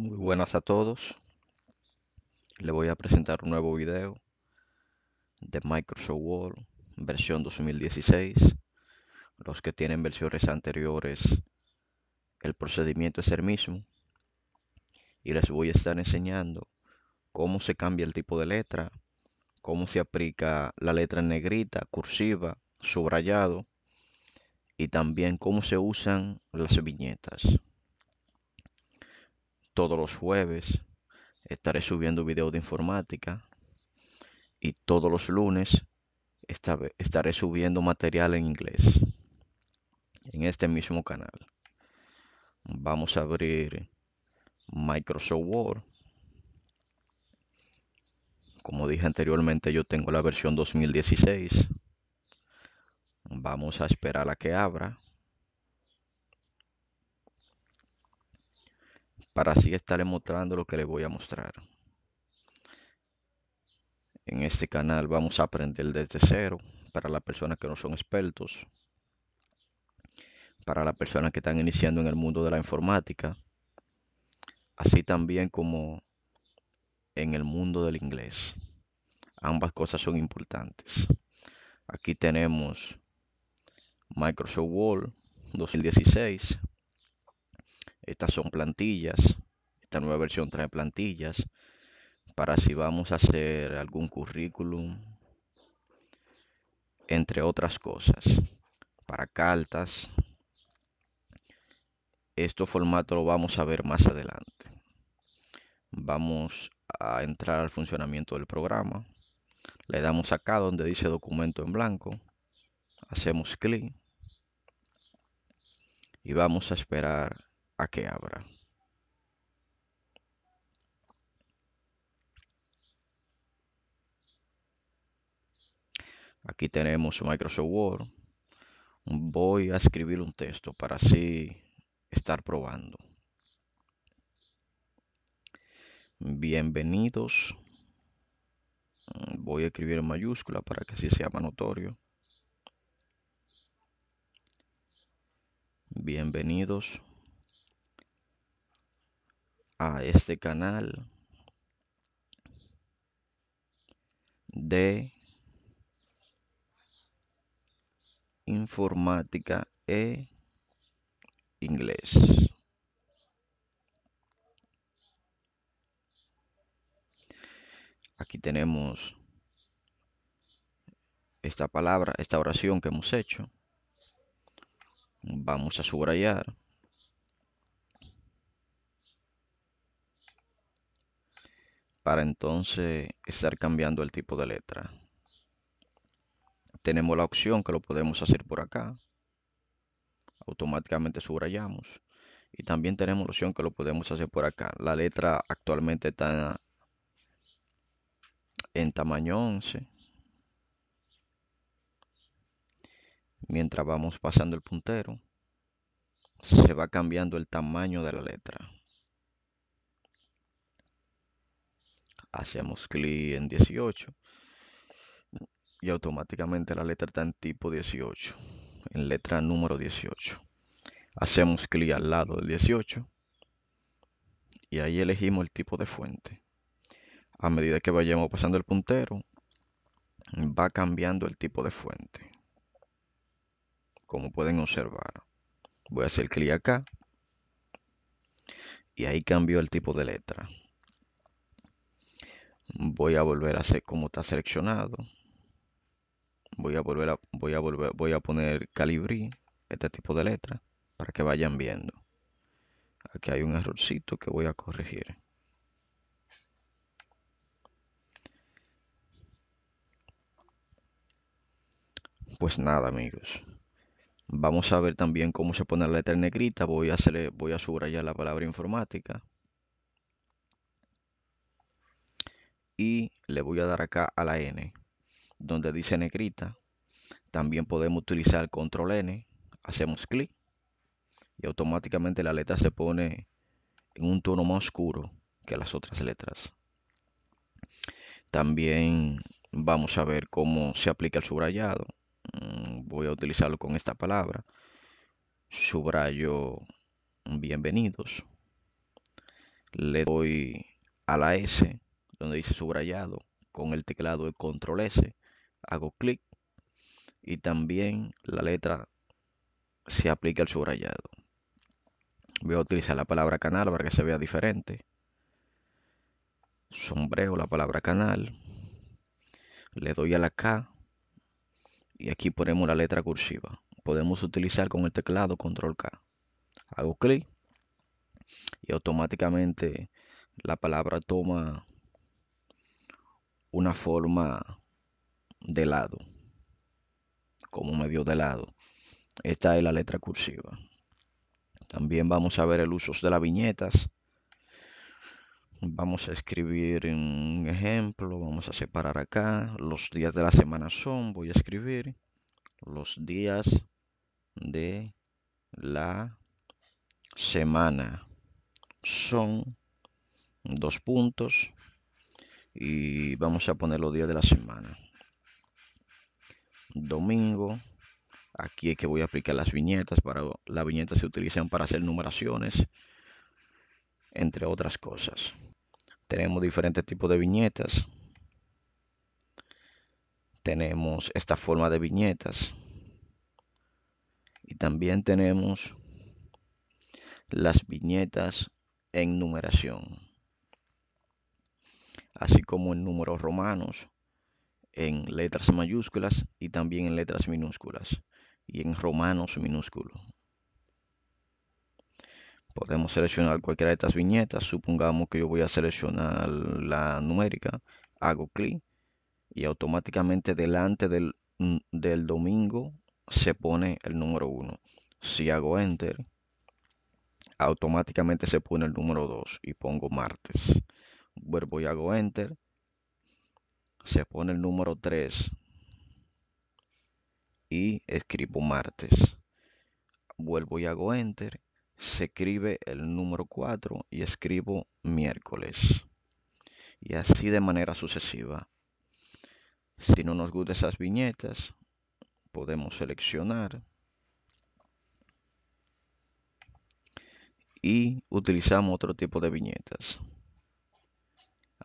Muy buenas a todos. Le voy a presentar un nuevo video de Microsoft Word versión 2016. Los que tienen versiones anteriores, el procedimiento es el mismo. Y les voy a estar enseñando cómo se cambia el tipo de letra, cómo se aplica la letra negrita, cursiva, subrayado y también cómo se usan las viñetas todos los jueves estaré subiendo videos de informática y todos los lunes estaré subiendo material en inglés en este mismo canal. Vamos a abrir Microsoft Word. Como dije anteriormente, yo tengo la versión 2016. Vamos a esperar a que abra. para así estarle mostrando lo que le voy a mostrar. En este canal vamos a aprender desde cero para las personas que no son expertos, para las personas que están iniciando en el mundo de la informática, así también como en el mundo del inglés. Ambas cosas son importantes. Aquí tenemos Microsoft Word 2016 estas son plantillas. Esta nueva versión trae plantillas para si vamos a hacer algún currículum, entre otras cosas. Para cartas. Esto formato lo vamos a ver más adelante. Vamos a entrar al funcionamiento del programa. Le damos acá donde dice documento en blanco. Hacemos clic. Y vamos a esperar a que abra. Aquí tenemos Microsoft Word. Voy a escribir un texto para así estar probando. Bienvenidos. Voy a escribir en mayúscula para que así sea más notorio. Bienvenidos a este canal de informática e inglés. Aquí tenemos esta palabra, esta oración que hemos hecho. Vamos a subrayar. para entonces estar cambiando el tipo de letra. Tenemos la opción que lo podemos hacer por acá. Automáticamente subrayamos. Y también tenemos la opción que lo podemos hacer por acá. La letra actualmente está en tamaño 11. Mientras vamos pasando el puntero, se va cambiando el tamaño de la letra. hacemos clic en 18 y automáticamente la letra está en tipo 18, en letra número 18. Hacemos clic al lado del 18 y ahí elegimos el tipo de fuente. A medida que vayamos pasando el puntero, va cambiando el tipo de fuente. Como pueden observar, voy a hacer clic acá y ahí cambió el tipo de letra voy a volver a hacer como está seleccionado voy a volver a voy a volver voy a poner calibrí este tipo de letra para que vayan viendo aquí hay un errorcito que voy a corregir pues nada amigos vamos a ver también cómo se pone la letra en negrita voy a hacerle voy a subrayar la palabra informática y le voy a dar acá a la N, donde dice negrita. También podemos utilizar control N, hacemos clic y automáticamente la letra se pone en un tono más oscuro que las otras letras. También vamos a ver cómo se aplica el subrayado. Mm, voy a utilizarlo con esta palabra. Subrayo bienvenidos. Le doy a la S donde dice subrayado, con el teclado de control S, hago clic y también la letra se aplica al subrayado. Voy a utilizar la palabra canal para que se vea diferente. Sombreo la palabra canal. Le doy a la K y aquí ponemos la letra cursiva. Podemos utilizar con el teclado control K. Hago clic y automáticamente la palabra toma una forma de lado, como medio de lado. Esta es la letra cursiva. También vamos a ver el uso de las viñetas. Vamos a escribir un ejemplo, vamos a separar acá. Los días de la semana son, voy a escribir los días de la semana son dos puntos y vamos a poner los días de la semana. Domingo, aquí es que voy a aplicar las viñetas, para las viñetas se utilizan para hacer numeraciones, entre otras cosas. Tenemos diferentes tipos de viñetas. Tenemos esta forma de viñetas. Y también tenemos las viñetas en numeración así como en números romanos, en letras mayúsculas y también en letras minúsculas y en romanos minúsculos. Podemos seleccionar cualquiera de estas viñetas. Supongamos que yo voy a seleccionar la numérica. Hago clic y automáticamente delante del, mm, domingo se pone el número 1. Si hago enter, automáticamente se pone el número 2 y pongo martes vuelvo y hago enter, se pone el número 3 y escribo martes. Vuelvo y hago enter, se escribe el número 4 y escribo miércoles. Y así de manera sucesiva. Si no nos gustan esas viñetas, podemos seleccionar y utilizamos otro tipo de viñetas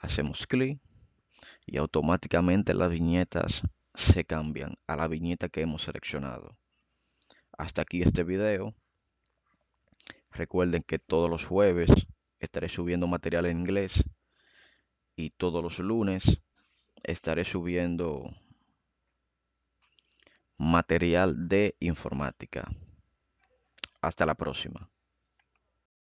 hacemos clic y automáticamente las viñetas se cambian a la viñeta que hemos seleccionado. Hasta aquí este video. Recuerden que todos los jueves estaré subiendo material en inglés y todos los lunes estaré subiendo material de informática. Hasta la próxima.